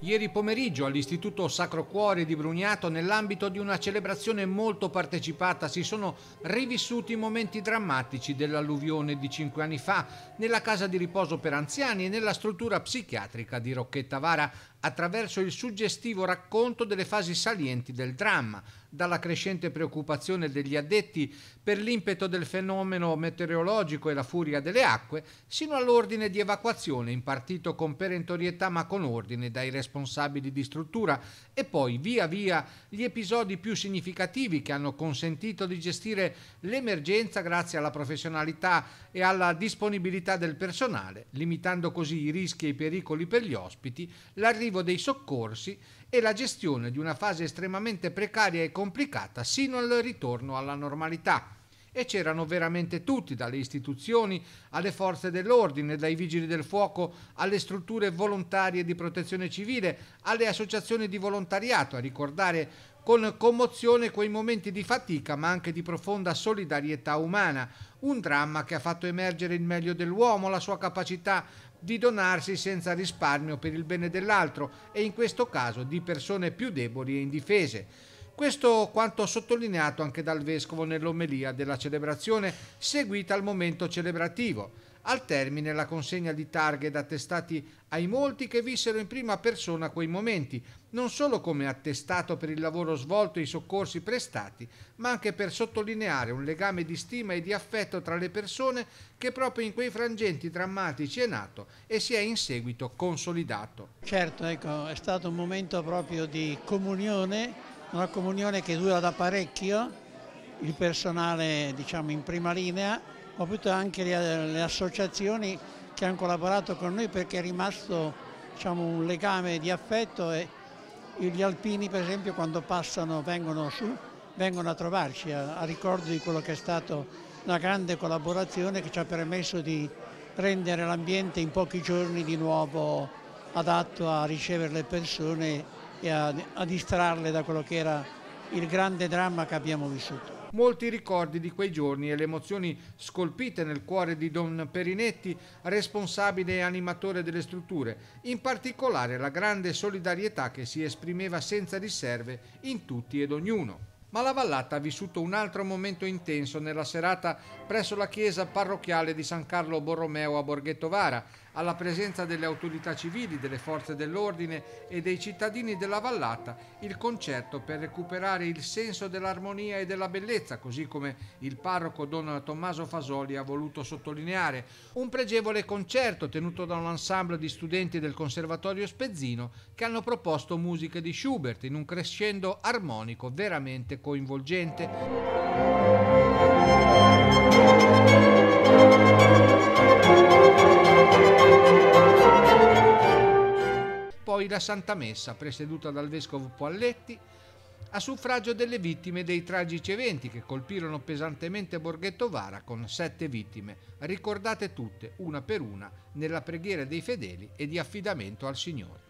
Ieri pomeriggio all'Istituto Sacro Cuore di Brugnato, nell'ambito di una celebrazione molto partecipata, si sono rivissuti momenti drammatici dell'alluvione di cinque anni fa nella casa di riposo per anziani e nella struttura psichiatrica di Rocchetta Vara, attraverso il suggestivo racconto delle fasi salienti del dramma, dalla crescente preoccupazione degli addetti per l'impeto del fenomeno meteorologico e la furia delle acque, sino all'ordine di evacuazione impartito con perentorietà ma con ordine dai responsabili responsabili di struttura e poi via via gli episodi più significativi che hanno consentito di gestire l'emergenza grazie alla professionalità e alla disponibilità del personale, limitando così i rischi e i pericoli per gli ospiti, l'arrivo dei soccorsi e la gestione di una fase estremamente precaria e complicata sino al ritorno alla normalità e c'erano veramente tutti, dalle istituzioni alle forze dell'ordine, dai vigili del fuoco alle strutture volontarie di protezione civile, alle associazioni di volontariato, a ricordare con commozione quei momenti di fatica ma anche di profonda solidarietà umana, un dramma che ha fatto emergere il meglio dell'uomo, la sua capacità di donarsi senza risparmio per il bene dell'altro e in questo caso di persone più deboli e indifese. Questo quanto sottolineato anche dal Vescovo nell'omelia della celebrazione seguita al momento celebrativo. Al termine la consegna di targhe ed attestati ai molti che vissero in prima persona quei momenti, non solo come attestato per il lavoro svolto e i soccorsi prestati, ma anche per sottolineare un legame di stima e di affetto tra le persone che proprio in quei frangenti drammatici è nato e si è in seguito consolidato. Certo, ecco, è stato un momento proprio di comunione una comunione che dura da parecchio, il personale diciamo, in prima linea, ma appunto anche le, le, associazioni che hanno collaborato con noi perché è rimasto diciamo, un legame di affetto e gli alpini per esempio quando passano vengono su, vengono a trovarci a, a ricordo di quello che è stato una grande collaborazione che ci ha permesso di rendere l'ambiente in pochi giorni di nuovo adatto a ricevere le persone e a, a distrarle da quello che era il grande dramma che abbiamo vissuto molti ricordi di quei giorni e le emozioni scolpite nel cuore di Don Perinetti, responsabile e animatore delle strutture, in particolare la grande solidarietà che si esprimeva senza riserve in tutti ed ognuno. Ma la vallata ha vissuto un altro momento intenso nella serata presso la chiesa parrocchiale di San Carlo Borromeo a Borghetto Vara, alla presenza delle autorità civili, delle forze dell'ordine e dei cittadini della vallata, il concerto per recuperare il senso dell'armonia e della bellezza, così come il parroco don Tommaso Fasoli ha voluto sottolineare. Un pregevole concerto tenuto da un ensemble di studenti del Conservatorio Spezzino che hanno proposto musiche di Schubert in un crescendo armonico veramente veramente coinvolgente. Poi la Santa Messa, presieduta dal vescovo Poalletti, a suffragio delle vittime dei tragici eventi che colpirono pesantemente Borghetto Vara con sette vittime, ricordate tutte, una per una, nella preghiera dei fedeli e di affidamento al Signore.